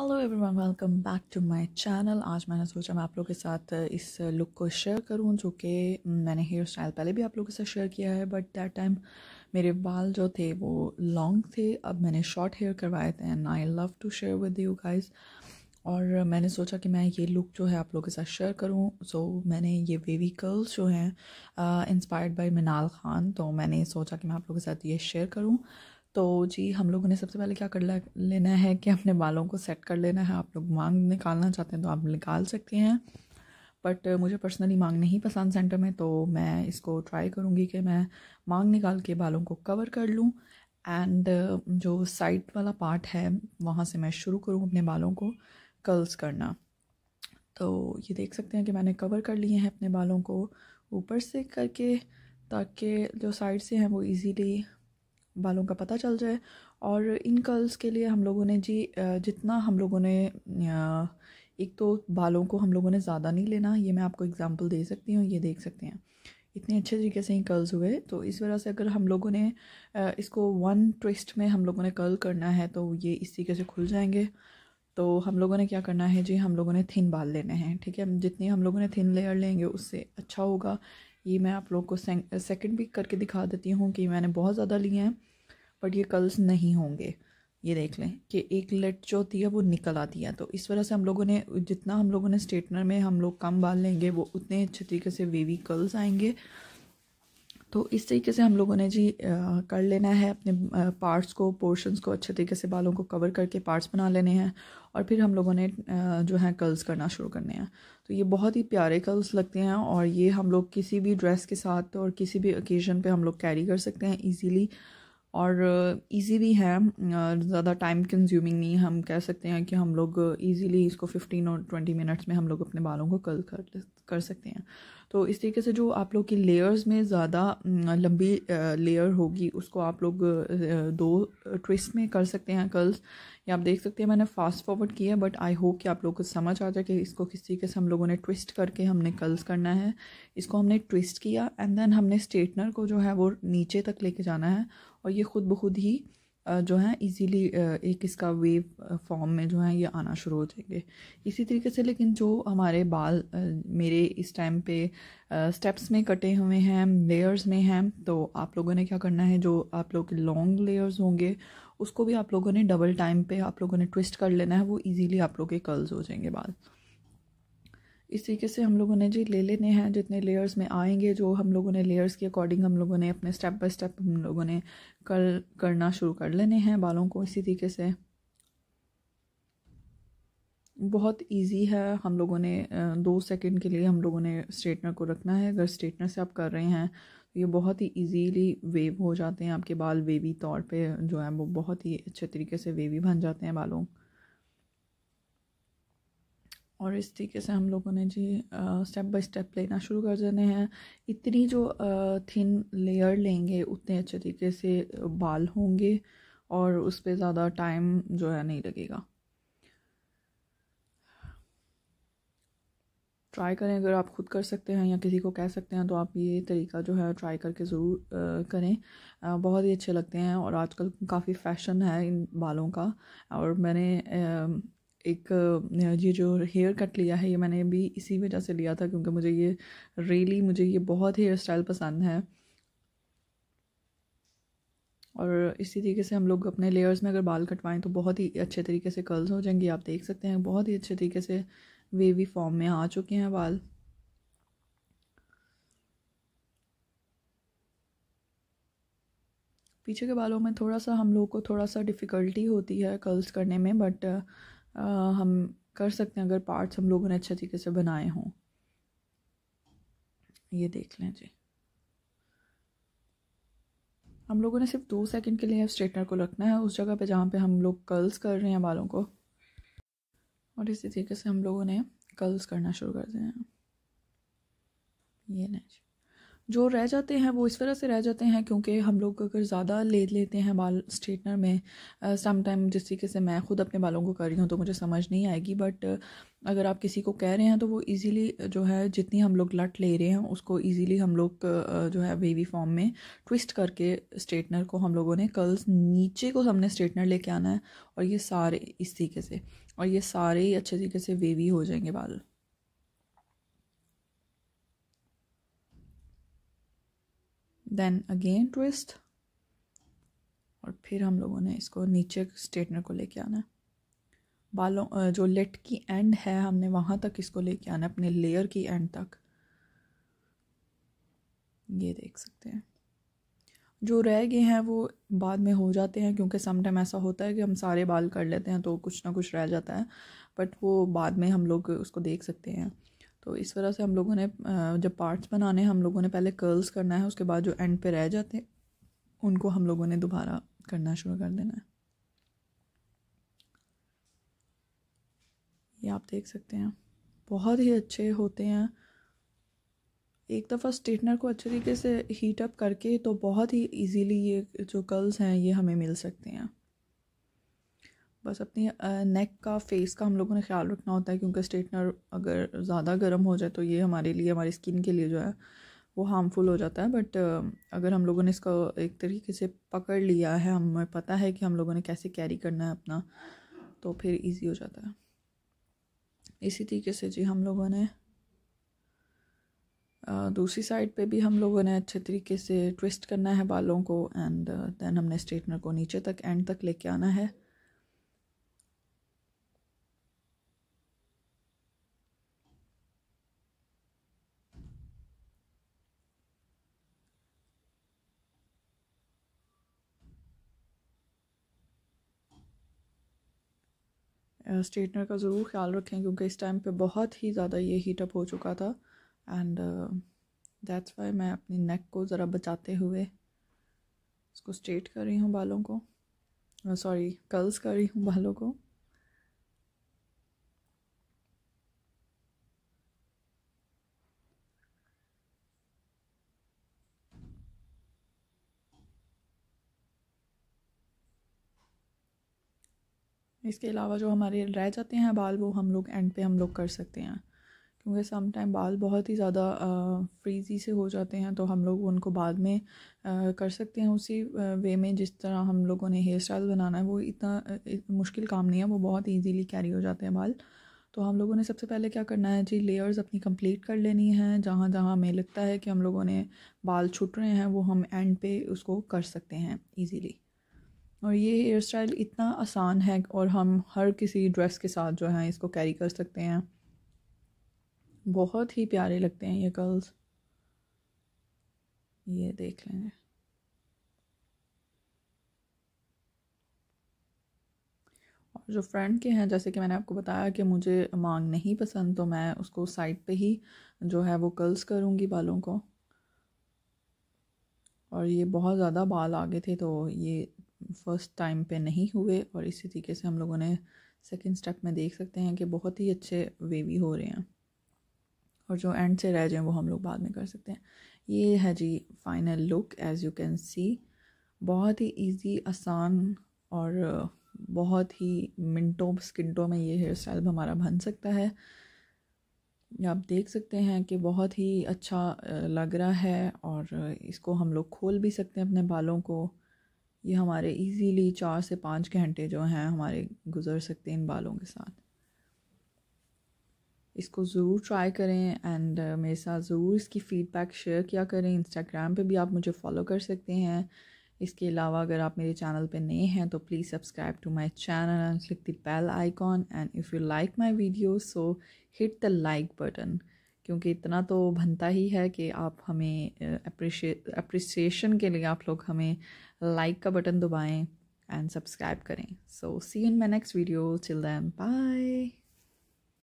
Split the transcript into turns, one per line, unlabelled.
hello everyone welcome back to my channel आज मैंने सोचा मैं आप लोगों के साथ इस लुक को शेयर करूं जो कि मैंने हेयर स्टाइल पहले भी आप लोगों के साथ शेयर किया है बट दैट टाइम मेरे बाल जो थे वो लॉन्ग थे अब मैंने शॉर्ट हेयर करवाए थे and I love to share with you guys और मैंने सोचा कि मैं ये लुक जो है आप लोगों के साथ शेयर करूं सो so, मैंने ये वेवी कर्ल्स जो हैं इंस्पायर्ड बाय मिनाल ख़ान तो मैंने सोचा कि मैं आप लोगों के साथ ये शेयर करूं तो जी हम लोगों ने सबसे पहले क्या कर लेना है कि अपने बालों को सेट कर लेना है आप लोग मांग निकालना चाहते हैं तो आप निकाल सकते हैं बट मुझे पर्सनली मांग नहीं पसंद सेंटर में तो मैं इसको ट्राई करूँगी कि मैं मांग निकाल के बालों को कवर कर लूँ एंड जो साइड वाला पार्ट है वहाँ से मैं शुरू करूँ अपने बालों को कर्ल्स करना तो ये देख सकते हैं कि मैंने कवर कर लिए हैं अपने बालों को ऊपर से करके ताकि जो साइड से हैं वो इजीली बालों का पता चल जाए और इन कर्ल्स के लिए हम लोगों ने जी जितना हम लोगों ने एक तो बालों को हम लोगों ने ज़्यादा नहीं लेना ये मैं आपको एग्जांपल दे सकती हूँ ये देख सकते हैं इतने अच्छे तरीके से ही कर्ल्स हुए तो इस वजह से अगर हम लोगों ने इसको वन ट्विस्ट में हम लोगों ने कर्ल करना है तो ये इस तरीके से खुल जाएंगे तो हम लोगों ने क्या करना है जी हम लोगों ने थिन बाल लेने हैं ठीक है जितनी हम लोगों ने थिन लेयर लेंगे उससे अच्छा होगा ये मैं आप लोग को सेकंड भी करके दिखा देती हूँ कि मैंने बहुत ज़्यादा लिए हैं बट ये कर्ल्स नहीं होंगे ये देख लें कि एक लेट जो होती है वो निकल आती है तो इस वजह से हम लोगों ने जितना हम लोगों ने स्ट्रेटनर में हम लोग कम बाल लेंगे वो उतने अच्छे तरीके से वेवी कर्ल्स आएंगे तो इस तरीके से हम लोगों ने जी आ, कर लेना है अपने पार्ट्स को पोर्शंस को अच्छे तरीके से बालों को कवर करके पार्ट्स बना लेने हैं और फिर हम लोगों ने आ, जो है कर्ल्स करना शुरू करने हैं तो ये बहुत ही प्यारे कर्ल्स लगते हैं और ये हम लोग किसी भी ड्रेस के साथ और किसी भी ओकेज़न पे हम लोग कैरी कर सकते हैं ईजीली और इजी भी है ज़्यादा टाइम कंज्यूमिंग नहीं हम कह सकते हैं कि हम लोग इजीली uh, इसको फिफ्टीन और ट्वेंटी मिनट्स में हम लोग अपने बालों को कल कर कर सकते हैं तो इस तरीके से जो आप लोग की लेयर्स में ज़्यादा uh, लंबी लेयर uh, होगी उसको आप लोग दो ट्विस्ट में कर सकते हैं कर्ल्स या आप देख सकते हैं मैंने फास्ट फॉरवर्ड किया है बट आई होप कि आप लोग को समझ आ जाए कि इसको किस तरीके से हम लोगों ने ट्विस्ट करके हमने कर्ल्स करना है इसको हमने ट्विस्ट किया एंड देन हमने स्ट्रेटनर को जो है वो नीचे तक लेके जाना है और ये ख़ुद ब खुद ही जो है इजीली एक इसका वेव फॉर्म में जो है ये आना शुरू हो जाएंगे इसी तरीके से लेकिन जो हमारे बाल मेरे इस टाइम पे स्टेप्स में कटे हुए हैं लेयर्स में हैं तो आप लोगों ने क्या करना है जो आप लोग के लॉन्ग लेयर्स होंगे उसको भी आप लोगों ने डबल टाइम पे आप लोगों ने ट्विस्ट कर लेना है वो इजीली आप लोग के कर्ल्स हो जाएंगे बाल इस तरीके से हम लोगों ने जी ले लेने हैं जितने लेयर्स में आएंगे जो हम लोगों ने लेयर्स के अकॉर्डिंग हम लोगों ने अपने स्टेप बाय स्टेप हम लोगों ने कर करना शुरू कर लेने हैं बालों को इसी तरीके से बहुत इजी है हम लोगों ने दो सेकंड के लिए हम लोगों ने स्ट्रेटनर को रखना है अगर स्ट्रेटनर से आप कर रहे हैं तो ये बहुत ही इजीली वेव हो जाते हैं आपके बाल वेवी तौर पे जो है वो बहुत ही अच्छे तरीके से वेवी बन जाते हैं बालों और इस तरीके से हम लोगों ने जी स्टेप बाय स्टेप लेना शुरू कर देने हैं इतनी जो थिन लेयर लेंगे उतने अच्छे तरीके से बाल होंगे और उस पर ज़्यादा टाइम जो है नहीं लगेगा ट्राई करें अगर आप खुद कर सकते हैं या किसी को कह सकते हैं तो आप ये तरीका जो है ट्राई करके ज़रूर करें आ, बहुत ही अच्छे लगते हैं और आजकल काफ़ी फैशन है इन बालों का और मैंने आ, एक ये जो हेयर कट लिया है ये मैंने भी इसी वजह से लिया था क्योंकि मुझे ये रियली मुझे ये बहुत हेयर स्टाइल पसंद है और इसी तरीके से हम लोग अपने लेयर्स में अगर बाल कटवाएं तो बहुत ही अच्छे तरीके से कर्ल्स हो जाएंगे आप देख सकते हैं बहुत ही अच्छे तरीके से वेवी फॉर्म में आ चुके हैं बाल पीछे के बालों में थोड़ा सा हम लोग को थोड़ा सा डिफ़िकल्टी होती है कर्ल्स करने में बट हम कर सकते हैं अगर पार्ट्स हम लोगों ने अच्छे तरीके से बनाए हों ये देख लें जी हम लोगों ने सिर्फ दो सेकंड के लिए स्ट्रेटनर को रखना है उस जगह पे जहाँ पे हम लोग कर्ल्स कर रहे हैं बालों को और इसी तरीके से हम लोगों ने कर्ल्स करना शुरू कर दिया हैं ये नहीं जो रह जाते हैं वो इस वजह से रह जाते हैं क्योंकि हम लोग अगर ज़्यादा ले लेते हैं बाल स्ट्रेटनर में सम टाइम जिस तरीके से मैं खुद अपने बालों को कर रही हूँ तो मुझे समझ नहीं आएगी बट अगर आप किसी को कह रहे हैं तो वो इजीली जो है जितनी हम लोग लट ले रहे हैं उसको इजीली हम लोग जो है वेवी फॉर्म में ट्विस्ट करके स्ट्रेटनर को हम लोगों ने कर्ल्स नीचे को हमने स्ट्रेटनर लेके आना है और ये सारे इस तरीके से और ये सारे ही अच्छे तरीके से वेवी हो जाएंगे बाल देन अगेन ट्विस्ट और फिर हम लोगों ने इसको नीचे स्ट्रेटनर को लेके आना है बालों जो लेट की एंड है हमने वहाँ तक इसको लेके आना है अपने लेयर की एंड तक ये देख सकते हैं जो रह गए हैं वो बाद में हो जाते हैं क्योंकि समटाइम ऐसा होता है कि हम सारे बाल कर लेते हैं तो कुछ ना कुछ रह जाता है बट वो बाद में हम लोग उसको देख सकते हैं तो इस वजह से हम लोगों ने जब पार्ट्स बनाने हम लोगों ने पहले कर्ल्स करना है उसके बाद जो एंड पे रह जाते उनको हम लोगों ने दोबारा करना शुरू कर देना है ये आप देख सकते हैं बहुत ही अच्छे होते हैं एक दफ़ा स्ट्रेटनर को अच्छे तरीके से हीट अप करके तो बहुत ही इजीली ये जो कर्ल्स हैं ये हमें मिल सकते हैं बस अपने नेक का फेस का हम लोगों ने ख्याल रखना होता है क्योंकि स्ट्रेटनर अगर ज़्यादा गर्म हो जाए तो ये हमारे लिए हमारी स्किन के लिए जो है वो हार्मफुल हो जाता है बट अगर हम लोगों ने इसका एक तरीके से पकड़ लिया है हमें पता है कि हम लोगों ने कैसे कैरी करना है अपना तो फिर ईजी हो जाता है इसी तरीके से जी हम लोगों ने दूसरी साइड पे भी हम लोगों ने अच्छे तरीके से ट्विस्ट करना है बालों को एंड देन हमने स्ट्रेटनर को नीचे तक एंड तक लेके आना है स्ट्रेटनर का ज़रूर ख्याल रखें क्योंकि इस टाइम पे बहुत ही ज़्यादा ये हीटअप हो चुका था एंड दैट्स वाई मैं अपनी नेक को ज़रा बचाते हुए इसको स्ट्रेट कर रही हूँ बालों को सॉरी कर्ल्स कर रही हूँ बालों को इसके अलावा जो हमारे रह जाते हैं बाल वो हम लोग एंड पे हम लोग कर सकते हैं क्योंकि सम टाइम बाल बहुत ही ज़्यादा फ्रीजी से हो जाते हैं तो हम लोग उनको बाद में आ, कर सकते हैं उसी वे में जिस तरह हम लोगों ने हेयर स्टाइल बनाना है वो इतना मुश्किल काम नहीं है वो बहुत ईजीली कैरी हो जाते हैं बाल तो हम लोगों ने सबसे पहले क्या करना है जी लेयर्स अपनी कंप्लीट कर लेनी है जहाँ जहाँ हमें लगता है कि हम लोगों ने बाल छुट रहे हैं वो हम एंड पे उसको कर सकते हैं ईजीली और ये हेयर स्टाइल इतना आसान है और हम हर किसी ड्रेस के साथ जो है इसको कैरी कर सकते हैं बहुत ही प्यारे लगते हैं ये कर्ल्स ये देख लेंगे और जो फ्रंट के हैं जैसे कि मैंने आपको बताया कि मुझे मांग नहीं पसंद तो मैं उसको साइड पे ही जो है वो कर्ल्स करूँगी बालों को और ये बहुत ज़्यादा बाल आ गए थे तो ये फर्स्ट टाइम पे नहीं हुए और इसी तरीके से हम लोगों ने सेकंड स्टेप में देख सकते हैं कि बहुत ही अच्छे वेवी हो रहे हैं और जो एंड से रह जाएँ वो हम लोग बाद में कर सकते हैं ये है जी final look as you can see बहुत ही इजी आसान और बहुत ही मिनटों स्किंटों में ये हेयर स्टाइल हमारा बन सकता है आप देख सकते हैं कि बहुत ही अच्छा लग रहा है और इसको हम लोग खोल भी सकते हैं अपने बालों को ये हमारे इजीली चार से पाँच घंटे जो हैं हमारे गुजर सकते हैं इन बालों के साथ इसको ज़रूर ट्राई करें एंड uh, मेरे साथ ज़रूर इसकी फ़ीडबैक शेयर किया करें इंस्टाग्राम पे भी आप मुझे फॉलो कर सकते हैं इसके अलावा अगर आप मेरे चैनल पे नए हैं तो please subscribe to my channel and click the bell icon and if you like my video so hit the like button क्योंकि इतना तो बनता ही है कि आप हमें अप्रिशिएशन uh, के लिए आप लोग हमें लाइक का बटन दबाएं एंड सब्सक्राइब करें so see in my next video chill then bye